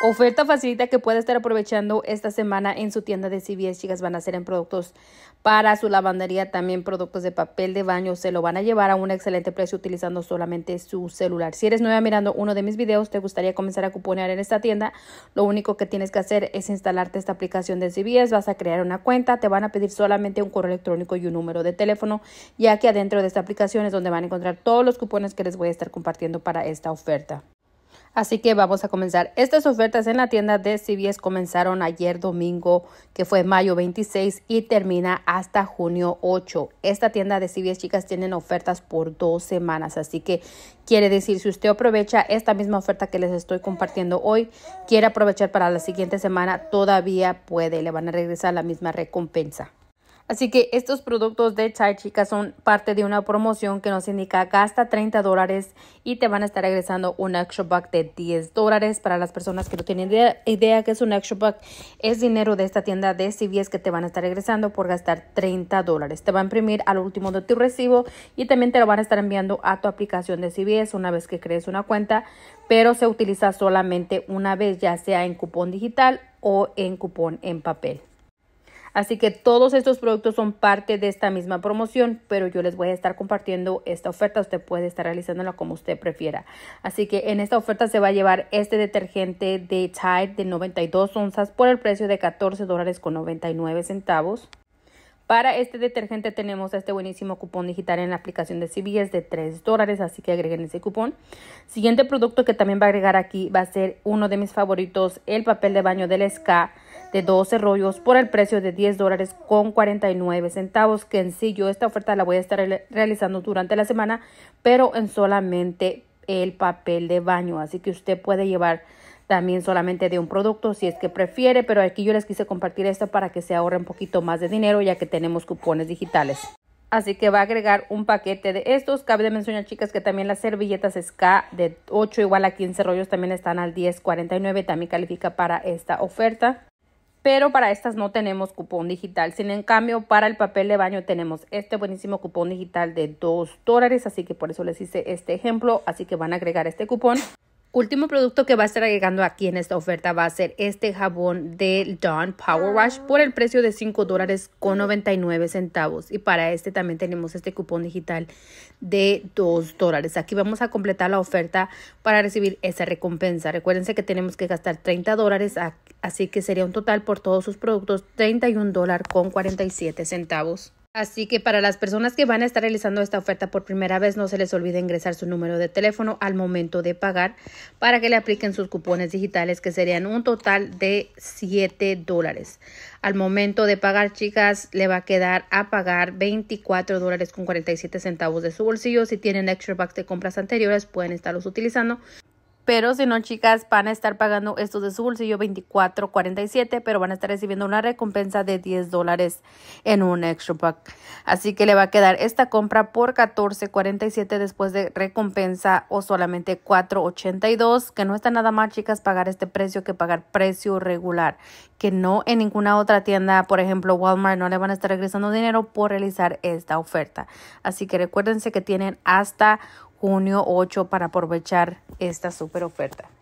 Oferta facilita que pueda estar aprovechando esta semana en su tienda de CVS, chicas, van a ser en productos para su lavandería, también productos de papel de baño, se lo van a llevar a un excelente precio utilizando solamente su celular. Si eres nueva mirando uno de mis videos, te gustaría comenzar a cuponear en esta tienda, lo único que tienes que hacer es instalarte esta aplicación de CVS, vas a crear una cuenta, te van a pedir solamente un correo electrónico y un número de teléfono, ya que adentro de esta aplicación es donde van a encontrar todos los cupones que les voy a estar compartiendo para esta oferta. Así que vamos a comenzar. Estas ofertas en la tienda de CVS comenzaron ayer domingo, que fue mayo 26, y termina hasta junio 8. Esta tienda de CVS, chicas, tienen ofertas por dos semanas. Así que quiere decir, si usted aprovecha esta misma oferta que les estoy compartiendo hoy, quiere aprovechar para la siguiente semana, todavía puede. Le van a regresar la misma recompensa. Así que estos productos de Chai Chica son parte de una promoción que nos indica gasta 30 dólares y te van a estar regresando un extra buck de 10 dólares para las personas que no tienen idea, que es un extra buck. Es dinero de esta tienda de CVS que te van a estar regresando por gastar 30 dólares. Te va a imprimir al último de tu recibo y también te lo van a estar enviando a tu aplicación de CVS una vez que crees una cuenta, pero se utiliza solamente una vez, ya sea en cupón digital o en cupón en papel. Así que todos estos productos son parte de esta misma promoción, pero yo les voy a estar compartiendo esta oferta. Usted puede estar realizándola como usted prefiera. Así que en esta oferta se va a llevar este detergente de Tide de 92 onzas por el precio de 14 dólares con 99 centavos. Para este detergente tenemos este buenísimo cupón digital en la aplicación de es de 3 dólares, así que agreguen ese cupón. Siguiente producto que también va a agregar aquí va a ser uno de mis favoritos, el papel de baño del SK de 12 rollos por el precio de 10 dólares con 49 centavos, que en sí yo esta oferta la voy a estar realizando durante la semana, pero en solamente el papel de baño, así que usted puede llevar también solamente de un producto si es que prefiere, pero aquí yo les quise compartir esto para que se ahorre un poquito más de dinero ya que tenemos cupones digitales. Así que va a agregar un paquete de estos. Cabe de mencionar, chicas, que también las servilletas SK de 8 igual a 15 rollos también están al 10.49. También califica para esta oferta pero para estas no tenemos cupón digital. Sin en cambio, para el papel de baño tenemos este buenísimo cupón digital de 2 dólares, así que por eso les hice este ejemplo, así que van a agregar este cupón Último producto que va a estar agregando aquí en esta oferta va a ser este jabón de Dawn Power Wash ah. por el precio de 5 dólares con 99 centavos. Y para este también tenemos este cupón digital de 2 dólares. Aquí vamos a completar la oferta para recibir esa recompensa. Recuérdense que tenemos que gastar 30 dólares, así que sería un total por todos sus productos 31 dólares con 47 centavos. Así que para las personas que van a estar realizando esta oferta por primera vez, no se les olvide ingresar su número de teléfono al momento de pagar para que le apliquen sus cupones digitales que serían un total de 7 dólares. Al momento de pagar, chicas, le va a quedar a pagar 24 dólares con 47 centavos de su bolsillo. Si tienen extra bucks de compras anteriores, pueden estarlos utilizando pero si no, chicas, van a estar pagando esto de su bolsillo $24.47, pero van a estar recibiendo una recompensa de 10 dólares en un extra pack. Así que le va a quedar esta compra por $14.47 después de recompensa o solamente $4.82, que no está nada más, chicas, pagar este precio que pagar precio regular, que no en ninguna otra tienda, por ejemplo Walmart, no le van a estar regresando dinero por realizar esta oferta. Así que recuérdense que tienen hasta junio 8 para aprovechar esta super oferta.